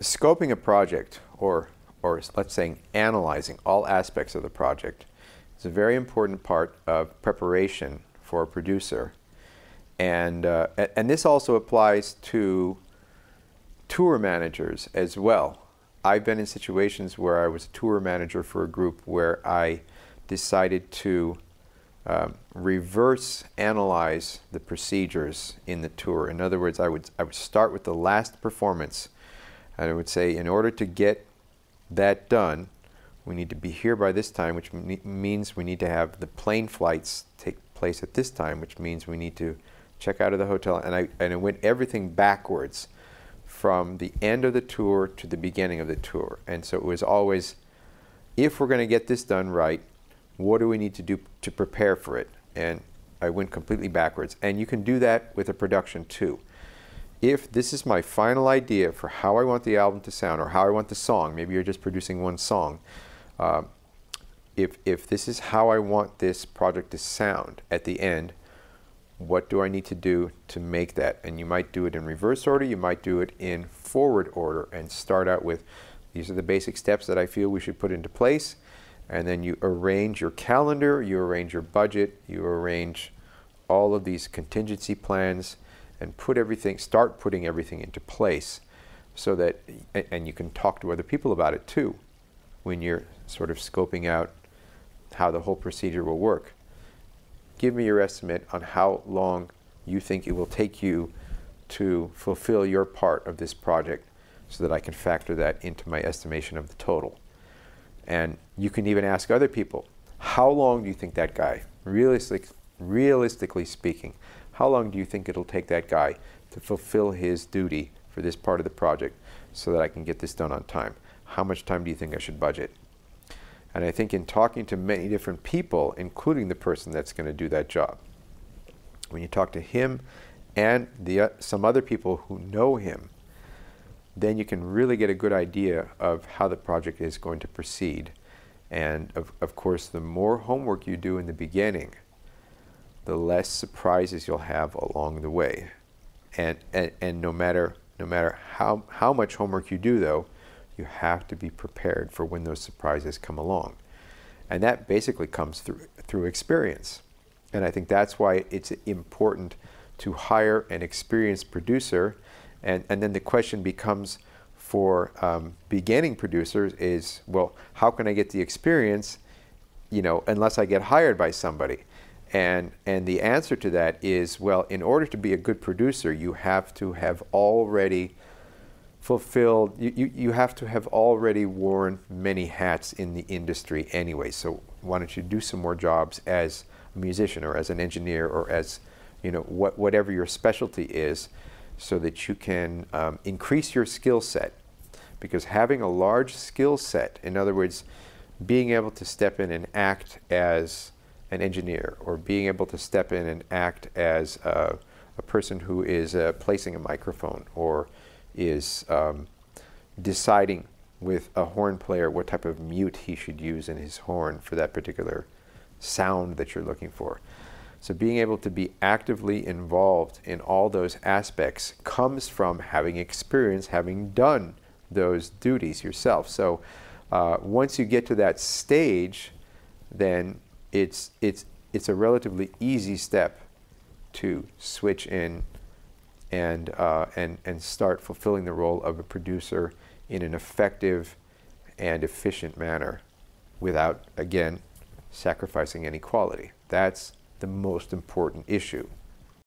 Scoping a project, or, or let's say analyzing all aspects of the project, is a very important part of preparation for a producer. And, uh, and this also applies to tour managers as well. I've been in situations where I was a tour manager for a group where I decided to um, reverse analyze the procedures in the tour. In other words, I would, I would start with the last performance I would say in order to get that done, we need to be here by this time, which means we need to have the plane flights take place at this time, which means we need to check out of the hotel. And I, and I went everything backwards from the end of the tour to the beginning of the tour. And so it was always, if we're going to get this done right, what do we need to do to prepare for it? And I went completely backwards. And you can do that with a production too if this is my final idea for how I want the album to sound or how I want the song, maybe you're just producing one song, uh, if, if this is how I want this project to sound at the end, what do I need to do to make that? And you might do it in reverse order, you might do it in forward order and start out with these are the basic steps that I feel we should put into place. And then you arrange your calendar, you arrange your budget, you arrange all of these contingency plans and put everything, start putting everything into place so that, and you can talk to other people about it too when you're sort of scoping out how the whole procedure will work. Give me your estimate on how long you think it will take you to fulfill your part of this project so that I can factor that into my estimation of the total. And you can even ask other people, how long do you think that guy, realistic, realistically speaking, how long do you think it'll take that guy to fulfill his duty for this part of the project so that I can get this done on time? How much time do you think I should budget? And I think in talking to many different people, including the person that's going to do that job, when you talk to him and the, uh, some other people who know him, then you can really get a good idea of how the project is going to proceed. And of, of course, the more homework you do in the beginning, the less surprises you'll have along the way. And, and, and no matter, no matter how, how much homework you do, though, you have to be prepared for when those surprises come along. And that basically comes through, through experience. And I think that's why it's important to hire an experienced producer. And, and then the question becomes for um, beginning producers is, well, how can I get the experience, you know, unless I get hired by somebody? And, and the answer to that is, well, in order to be a good producer, you have to have already fulfilled, you, you, you have to have already worn many hats in the industry anyway. So why don't you do some more jobs as a musician or as an engineer or as, you know, what, whatever your specialty is so that you can um, increase your skill set. Because having a large skill set, in other words, being able to step in and act as an engineer or being able to step in and act as a person who is uh, placing a microphone or is um, deciding with a horn player what type of mute he should use in his horn for that particular sound that you're looking for. So being able to be actively involved in all those aspects comes from having experience, having done those duties yourself. So uh, once you get to that stage, then it's, it's, it's a relatively easy step to switch in and, uh, and, and start fulfilling the role of a producer in an effective and efficient manner without, again, sacrificing any quality. That's the most important issue.